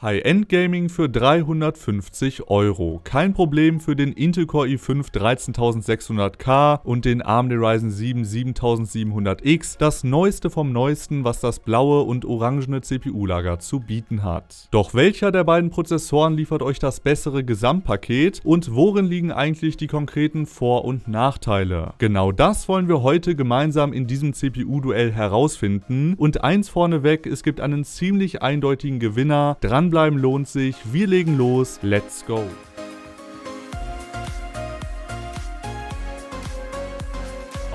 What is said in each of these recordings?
High-End-Gaming für 350 Euro. Kein Problem für den Intel Core i5 13600K und den AMD Ryzen 7 7700X, das neueste vom neuesten, was das blaue und orangene CPU-Lager zu bieten hat. Doch welcher der beiden Prozessoren liefert euch das bessere Gesamtpaket und worin liegen eigentlich die konkreten Vor- und Nachteile? Genau das wollen wir heute gemeinsam in diesem CPU-Duell herausfinden und eins vorneweg, es gibt einen ziemlich eindeutigen Gewinner, dran Dranbleiben lohnt sich. Wir legen los. Let's go.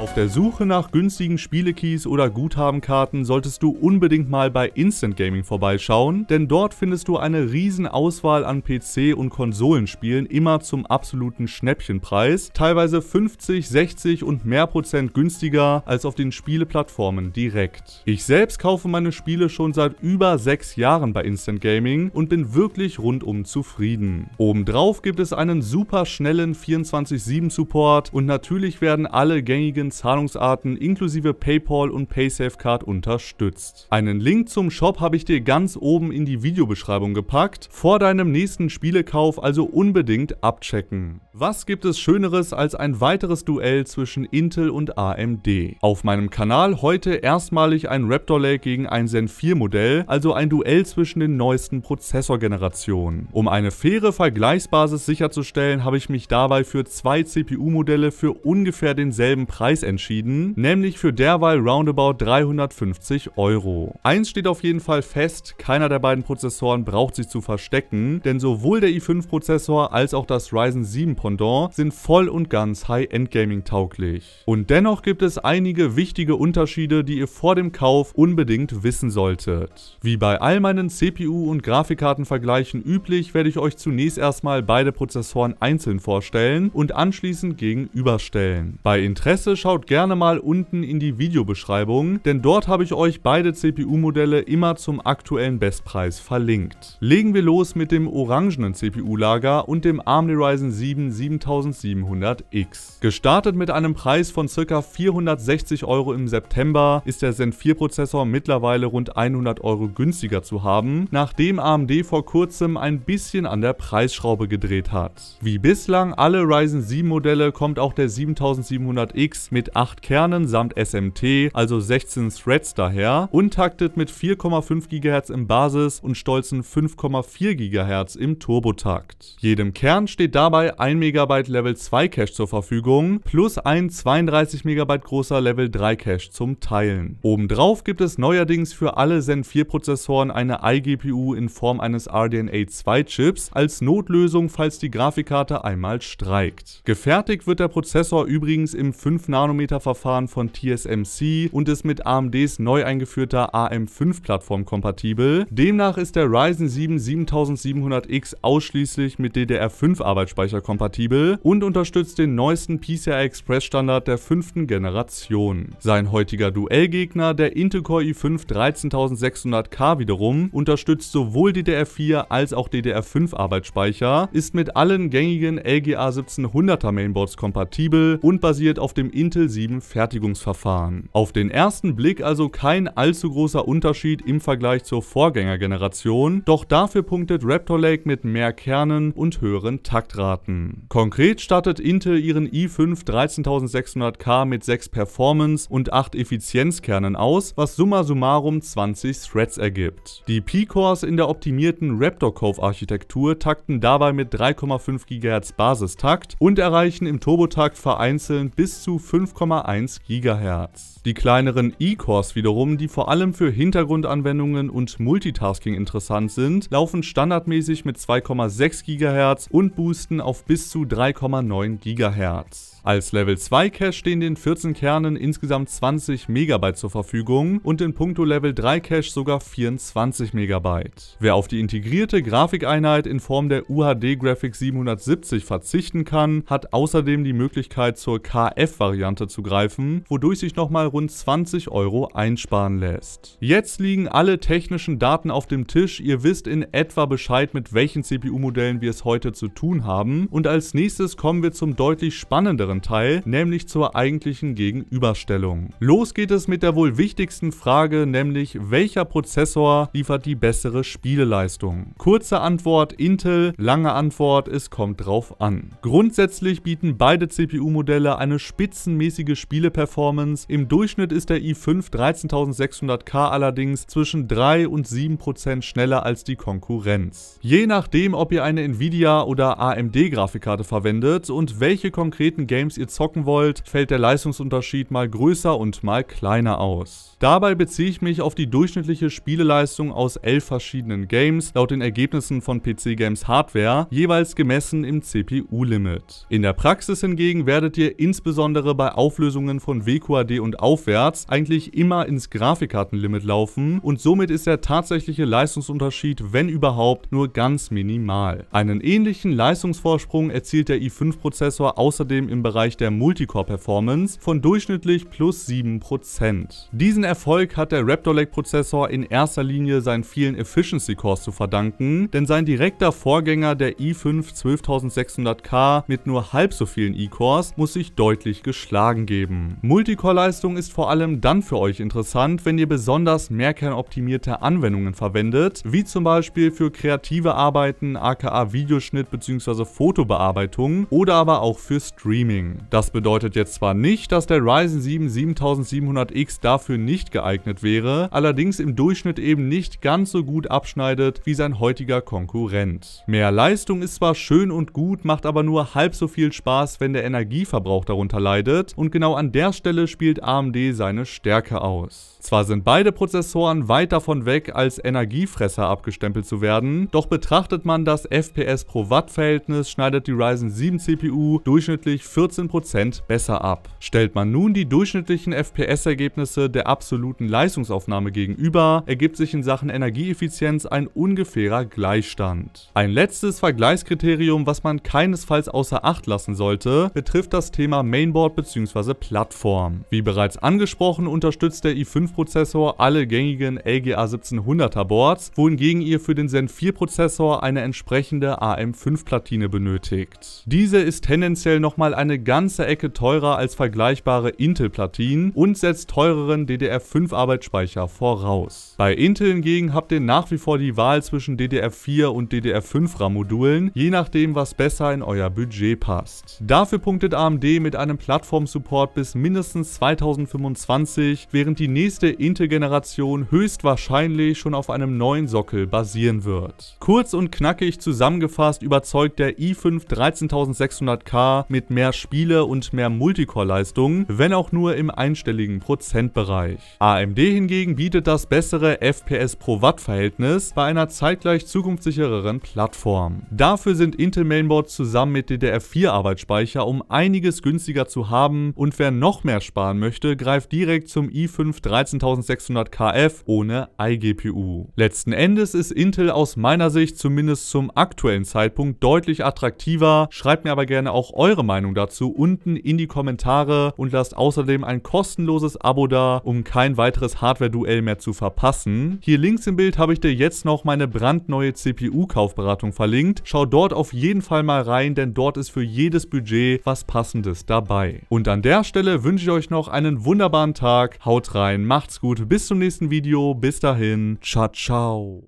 Auf der Suche nach günstigen Spielekeys oder Guthabenkarten solltest du unbedingt mal bei Instant Gaming vorbeischauen, denn dort findest du eine riesen Auswahl an PC- und Konsolenspielen immer zum absoluten Schnäppchenpreis, teilweise 50, 60 und mehr Prozent günstiger als auf den Spieleplattformen direkt. Ich selbst kaufe meine Spiele schon seit über 6 Jahren bei Instant Gaming und bin wirklich rundum zufrieden. Obendrauf gibt es einen super schnellen 24-7 Support und natürlich werden alle gängigen Zahlungsarten inklusive PayPal und PaySafeCard unterstützt. Einen Link zum Shop habe ich dir ganz oben in die Videobeschreibung gepackt, vor deinem nächsten Spielekauf also unbedingt abchecken. Was gibt es Schöneres als ein weiteres Duell zwischen Intel und AMD? Auf meinem Kanal heute erstmalig ein Raptor Lake gegen ein Zen 4 Modell, also ein Duell zwischen den neuesten Prozessorgenerationen. Um eine faire Vergleichsbasis sicherzustellen, habe ich mich dabei für zwei CPU-Modelle für ungefähr denselben Preis entschieden, nämlich für derweil roundabout 350 Euro. Eins steht auf jeden Fall fest, keiner der beiden Prozessoren braucht sich zu verstecken, denn sowohl der i5-Prozessor als auch das Ryzen 7 Pendant sind voll und ganz High-End-Gaming tauglich. Und dennoch gibt es einige wichtige Unterschiede, die ihr vor dem Kauf unbedingt wissen solltet. Wie bei all meinen CPU- und Grafikkartenvergleichen üblich, werde ich euch zunächst erstmal beide Prozessoren einzeln vorstellen und anschließend gegenüberstellen. Bei Interesse schaut schaut gerne mal unten in die Videobeschreibung, denn dort habe ich euch beide CPU-Modelle immer zum aktuellen Bestpreis verlinkt. Legen wir los mit dem orangenen CPU-Lager und dem AMD Ryzen 7 7700X. Gestartet mit einem Preis von ca. 460 Euro im September ist der Zen 4 Prozessor mittlerweile rund 100 Euro günstiger zu haben, nachdem AMD vor kurzem ein bisschen an der Preisschraube gedreht hat. Wie bislang alle Ryzen 7 Modelle kommt auch der 7700X mit mit 8 Kernen samt SMT, also 16 Threads daher, untaktet mit 4,5 GHz im Basis und stolzen 5,4 GHz im Turbotakt. Jedem Kern steht dabei 1 MB Level 2 Cache zur Verfügung, plus ein 32 MB großer Level 3 Cache zum Teilen. Obendrauf gibt es neuerdings für alle Zen 4 Prozessoren eine iGPU in Form eines RDNA 2 Chips als Notlösung, falls die Grafikkarte einmal streikt. Gefertigt wird der Prozessor übrigens im 5 nanometer 9-Nanometer-Verfahren von TSMC und ist mit AMDs neu eingeführter AM5-Plattform kompatibel. Demnach ist der Ryzen 7 7700X ausschließlich mit DDR5-Arbeitsspeicher kompatibel und unterstützt den neuesten PCI Express-Standard der fünften Generation. Sein heutiger Duellgegner, der Intel Core i5 13600K wiederum, unterstützt sowohl DDR4 als auch DDR5 Arbeitsspeicher, ist mit allen gängigen LGA 1700er Mainboards kompatibel und basiert auf dem Intel Intel 7 Fertigungsverfahren. Auf den ersten Blick also kein allzu großer Unterschied im Vergleich zur Vorgängergeneration, doch dafür punktet Raptor Lake mit mehr Kernen und höheren Taktraten. Konkret startet Intel ihren i5 13600K mit 6 Performance und 8 Effizienzkernen aus, was summa summarum 20 Threads ergibt. Die P-Cores in der optimierten Raptor Cove Architektur takten dabei mit 3,5 GHz Basistakt und erreichen im Turbotakt vereinzelt bis zu 5 5,1 GHz. Die kleineren E-Cores wiederum, die vor allem für Hintergrundanwendungen und Multitasking interessant sind, laufen standardmäßig mit 2,6 GHz und boosten auf bis zu 3,9 GHz. Als Level 2 Cache stehen den 14 Kernen insgesamt 20 MB zur Verfügung und in puncto Level 3 Cache sogar 24 MB. Wer auf die integrierte Grafikeinheit in Form der UHD Graphics 770 verzichten kann, hat außerdem die Möglichkeit zur KF-Variante zu greifen, wodurch sich nochmal rund 20 Euro einsparen lässt. Jetzt liegen alle technischen Daten auf dem Tisch, ihr wisst in etwa Bescheid, mit welchen CPU-Modellen wir es heute zu tun haben und als nächstes kommen wir zum deutlich spannenderen anderen Teil, nämlich zur eigentlichen Gegenüberstellung. Los geht es mit der wohl wichtigsten Frage, nämlich welcher Prozessor liefert die bessere Spieleleistung? Kurze Antwort Intel, lange Antwort es kommt drauf an. Grundsätzlich bieten beide CPU-Modelle eine spitzenmäßige Spieleperformance. Im Durchschnitt ist der i5 13600K allerdings zwischen 3 und 7% schneller als die Konkurrenz. Je nachdem, ob ihr eine Nvidia oder AMD Grafikkarte verwendet und welche konkreten Games Games ihr zocken wollt, fällt der Leistungsunterschied mal größer und mal kleiner aus. Dabei beziehe ich mich auf die durchschnittliche Spieleleistung aus elf verschiedenen Games, laut den Ergebnissen von PC Games Hardware, jeweils gemessen im CPU-Limit. In der Praxis hingegen werdet ihr insbesondere bei Auflösungen von WQAD und aufwärts eigentlich immer ins Grafikkartenlimit laufen und somit ist der tatsächliche Leistungsunterschied, wenn überhaupt, nur ganz minimal. Einen ähnlichen Leistungsvorsprung erzielt der i5-Prozessor außerdem im Bereich Bereich der Multicore-Performance von durchschnittlich plus 7%. Diesen Erfolg hat der Raptor Lake Prozessor in erster Linie seinen vielen Efficiency Cores zu verdanken, denn sein direkter Vorgänger der i5 12600K mit nur halb so vielen E-Cores muss sich deutlich geschlagen geben. Multicore-Leistung ist vor allem dann für euch interessant, wenn ihr besonders mehrkernoptimierte Anwendungen verwendet, wie zum Beispiel für kreative Arbeiten, aka Videoschnitt bzw. Fotobearbeitung oder aber auch für Streaming bringen. Das bedeutet jetzt zwar nicht, dass der Ryzen 7 7700X dafür nicht geeignet wäre, allerdings im Durchschnitt eben nicht ganz so gut abschneidet wie sein heutiger Konkurrent. Mehr Leistung ist zwar schön und gut, macht aber nur halb so viel Spaß, wenn der Energieverbrauch darunter leidet und genau an der Stelle spielt AMD seine Stärke aus. Zwar sind beide Prozessoren weit davon weg, als Energiefresser abgestempelt zu werden, doch betrachtet man das FPS pro Watt Verhältnis, schneidet die Ryzen 7 CPU durchschnittlich 14 14% besser ab. Stellt man nun die durchschnittlichen FPS-Ergebnisse der absoluten Leistungsaufnahme gegenüber, ergibt sich in Sachen Energieeffizienz ein ungefährer Gleichstand. Ein letztes Vergleichskriterium, was man keinesfalls außer Acht lassen sollte, betrifft das Thema Mainboard bzw. Plattform. Wie bereits angesprochen, unterstützt der i5-Prozessor alle gängigen LGA 1700er Boards, wohingegen ihr für den Zen 4-Prozessor eine entsprechende AM5-Platine benötigt. Diese ist tendenziell nochmal eine eine ganze Ecke teurer als vergleichbare Intel-Platinen und setzt teureren DDR5-Arbeitsspeicher voraus. Bei Intel hingegen habt ihr nach wie vor die Wahl zwischen DDR4 und DDR5-RAM-Modulen, je nachdem was besser in euer Budget passt. Dafür punktet AMD mit einem Plattform-Support bis mindestens 2025, während die nächste Intel-Generation höchstwahrscheinlich schon auf einem neuen Sockel basieren wird. Kurz und knackig zusammengefasst überzeugt der i5 13600K mit mehr Spiele und mehr multicore leistungen wenn auch nur im einstelligen Prozentbereich. AMD hingegen bietet das bessere FPS pro Watt-Verhältnis bei einer zeitgleich zukunftssichereren Plattform. Dafür sind Intel Mainboards zusammen mit DDR4-Arbeitsspeicher um einiges günstiger zu haben und wer noch mehr sparen möchte, greift direkt zum i5 13600KF ohne iGPU. Letzten Endes ist Intel aus meiner Sicht zumindest zum aktuellen Zeitpunkt deutlich attraktiver, schreibt mir aber gerne auch eure Meinung dazu dazu unten in die Kommentare und lasst außerdem ein kostenloses Abo da, um kein weiteres Hardware-Duell mehr zu verpassen. Hier links im Bild habe ich dir jetzt noch meine brandneue CPU-Kaufberatung verlinkt. Schau dort auf jeden Fall mal rein, denn dort ist für jedes Budget was passendes dabei. Und an der Stelle wünsche ich euch noch einen wunderbaren Tag. Haut rein, macht's gut, bis zum nächsten Video. Bis dahin, ciao, ciao.